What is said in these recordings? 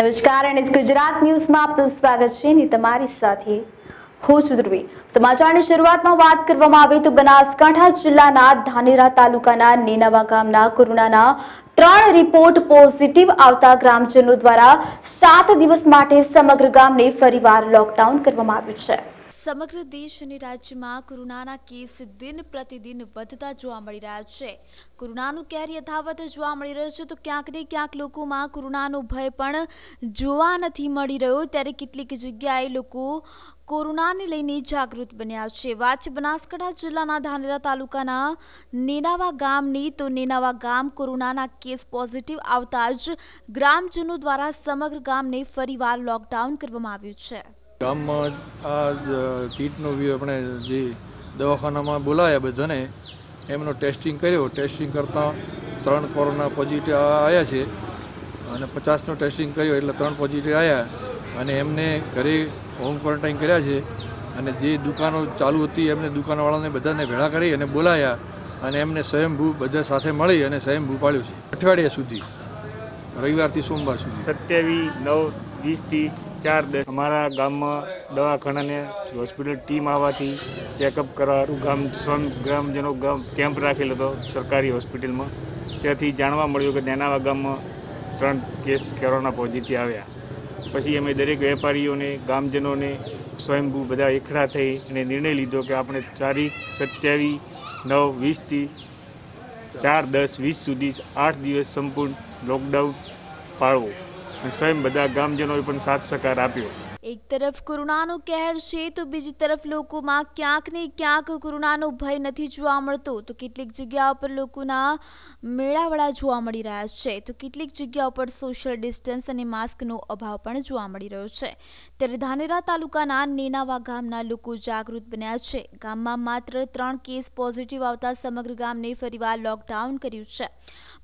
નમસ્કાર અને ગુજરાત ન્યૂઝમાં આપનું સ્વાગત છે ને તમારી સાથે હું છું ધ્રુવી સમાચારની શરૂઆતમાં વાત કરવામાં આવે તો બનાસકાંઠા જિલ્લાના ધાનેરા તાલુકાના નેનાવા ગામના કોરોનાના ત્રણ રિપોર્ટ પોઝિટિવ આવતા ગ્રામજનો દ્વારા સાત દિવસ માટે સમગ્ર ગામને ફરીવાર લોકડાઉન કરવામાં આવ્યું છે સમગ્ર દેશ અને રાજ્યમાં કોરોનાના કેસ દિન પ્રતિદિન વધતા જોવા મળી રહ્યા છે કોરોનાનું કેર યથાવત જોવા મળી રહ્યું છે તો ક્યાંક ને ક્યાંક લોકોમાં કોરોનાનો ભય પણ જોવા નથી મળી રહ્યો ત્યારે કેટલીક જગ્યાએ લોકો કોરોનાને લઈને જાગૃત બન્યા છે વાત છે બનાસકાંઠા જિલ્લાના ધાનેરા તાલુકાના નેનાવા ગામની તો નેનાવા ગામ કોરોનાના કેસ પોઝિટિવ આવતા જ ગ્રામજનો દ્વારા સમગ્ર ગામને ફરીવાર લોકડાઉન કરવામાં આવ્યું છે ગામમાં આ કીટનું આપણે જે દવાખાનામાં બોલાયા બધાને એમનો ટેસ્ટિંગ કર્યો ટેસ્ટિંગ કરતાં ત્રણ કોરોના પોઝિટિવ આવ્યા છે અને પચાસનો ટેસ્ટિંગ કર્યો એટલે ત્રણ પોઝિટિવ આવ્યા અને એમને ઘરે હોમ ક્વોરન્ટાઇન કર્યા છે અને જે દુકાનો ચાલુ હતી એમને દુકાનવાળાને બધાને ભેળા કરી અને બોલાયા અને એમને સ્વયંભૂ બધા સાથે મળી અને સ્વયંભૂ પાડ્યું છે અઠવાડિયા સુધી રવિવારથી સોમવાર સુધી સત્યાવીસ નવ વીસથી ચાર દસ અમારા ગામમાં દવાખાનાને હોસ્પિટલ ટીમ આવવાથી ચેકઅપ કરવાનું ગામ સ્વયં ગ્રામજનો ગામ કેમ્પ રાખેલો હતો સરકારી હોસ્પિટલમાં ત્યાંથી જાણવા મળ્યું કે નાના ગામમાં ત્રણ કેસ કોરોના પોઝિટિવ આવ્યા પછી અમે દરેક વેપારીઓને ગામજનોને સ્વયંભૂ બધા એકઠા થઈ અને નિર્ણય લીધો કે આપણે તારીખ સત્યાવીસ નવ વીસથી ચાર દસ વીસ સુધી આઠ દિવસ સંપૂર્ણ લોકડાઉન પાળવું અને સ્વયં બધા ગામજનોએ પણ સાથ સહકાર આપ્યો એક તરફ કોરોનાનો કહેર છે તો બીજી તરફ લોકોમાં ક્યાંક ને ક્યાંક કોરોનાનો ભય નથી જોવા મળતો તો કેટલીક જગ્યા ઉપર લોકોના મેળાવડા જોવા મળી રહ્યા છે તો કેટલીક જગ્યા ઉપર સોશિયલ ડિસ્ટન્સ અને માસ્કનો અભાવ પણ જોવા મળી રહ્યો છે ત્યારે ધાનેરા તાલુકાના નેનાવા ગામના લોકો જાગૃત બન્યા છે ગામમાં માત્ર ત્રણ કેસ પોઝિટિવ આવતા સમગ્ર ગામને ફરીવાર લોકડાઉન કર્યું છે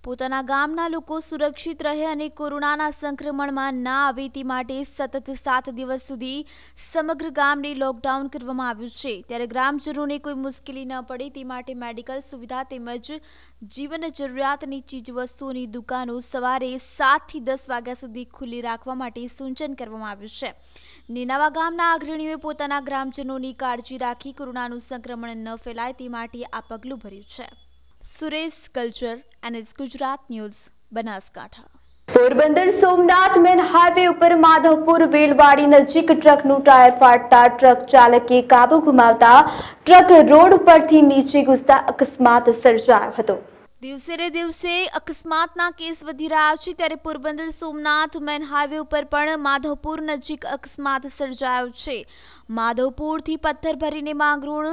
પોતાના ગામના લોકો સુરક્ષિત રહે અને કોરોનાના સંક્રમણમાં ના આવે તે માટે સતત સાત દિવસ દિવસ સુધી સમગ્ર ગામને લોકડાઉન કરવામાં આવ્યું છે ત્યારે ગ્રામજનોને કોઈ મુશ્કેલી ન પડે તે માટે મેડિકલ સુવિધા તેમજ જીવન જરૂરિયાતની ચીજવસ્તુઓની દુકાનો સવારે સાતથી દસ વાગ્યા સુધી ખુલ્લી રાખવા માટે સૂચન કરવામાં આવ્યું છે નીનાવા ગામના અગ્રણીઓએ પોતાના ગ્રામજનોની કાળજી રાખી કોરોનાનું સંક્રમણ ન ફેલાય તે માટે આ પગલું ભર્યું છે સુરેશ કલ્ચર એન્ડ ઇટ્સ Gujarat news Banaskantha Porbandar Somnath main highway ઉપર માધવપુર બેલવાડી નજીક ટ્રકનું ટાયર ફાટતા ટ્રક ચાલકે કાબુ ગુમાવતા ટ્રક રોડ પરથી નીચે ઘૂસતા અકસ્માત સર્જાયો હતો દિવસે રે દિવસે અકસ્માતના કેસ વધી રહ્યા છે ત્યારે પોરબંદર સોમનાથ મેન હાઈવે ઉપર પણ માધવપુર નજીક અકસ્માત સર્જાયો છે માધવપુરથી પથ્થર ભરીને માંગરોળ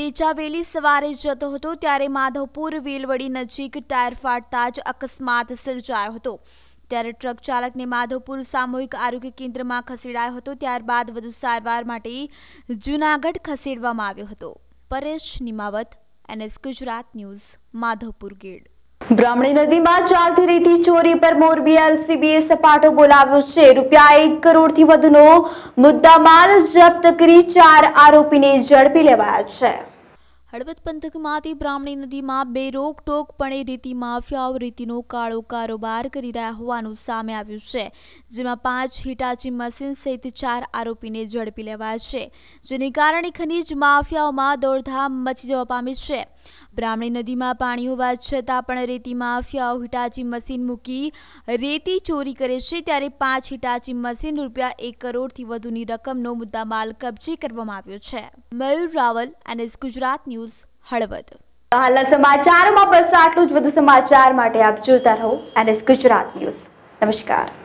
વેચાવેલી સવારે જતો હતો ત્યારે માધવપુર વેલવડી નજીક ટાયર ફાટતા જ અકસ્માત સર્જાયો હતો ત્યારે ટ્રક ચાલકને માધવપુર સામૂહિક આરોગ્ય કેન્દ્રમાં ખસેડાયો હતો ત્યારબાદ વધુ સારવાર માટે જૂનાગઢ ખસેડવામાં આવ્યો હતો પરેશ નિમાવત એનએસ ગુજરાત ન્યૂઝ માધવપુર ગેડ બ્રાહ્મણી નદીમાં ચાલતી રીતિ ચોરી પર મોરબી એલસીબીએ સપાટો બોલાવ્યો છે રૂપિયા એક કરોડથી વધુનો મુદ્દામાલ જપ્ત કરી ચાર આરોપીને ઝડપી લેવાયા છે હળવદ પંથકમાંથી બ્રાહ્મણી નદીમાં બે રોકટોકપણે રીતિ માફિયાઓ રીતિનો કાળો કારોબાર કરી રહ્યા હોવાનું સામે આવ્યું છે જેમાં પાંચ હિટાચી મશીન સહિત ચાર આરોપીને ઝડપી લેવાયા છે જેને કારણે ખનીજ માફિયાઓમાં દોડધામ મચી જવા પામી છે બ્રાહ્મણી નદીમાં પાણી હોવા છતાં પણ રેતી માફિયાઓ હિટાચી મશીન મૂકી રેતી ચોરી કરે છે ત્યારે પાંચ હિટાચી મશીન રૂપિયા એક કરોડથી વધુની રકમનો મુદ્દામાલ કબજે કરવામાં આવ્યો છે મયુર રાવલ એનએસ ગુજરાત ન્યૂઝ હળવદ હાલના સમાચારમાં બસ આટલું જ વધુ સમાચાર માટે આપ જોતા રહો એનએસ ગુજરાત ન્યૂઝ નમસ્કાર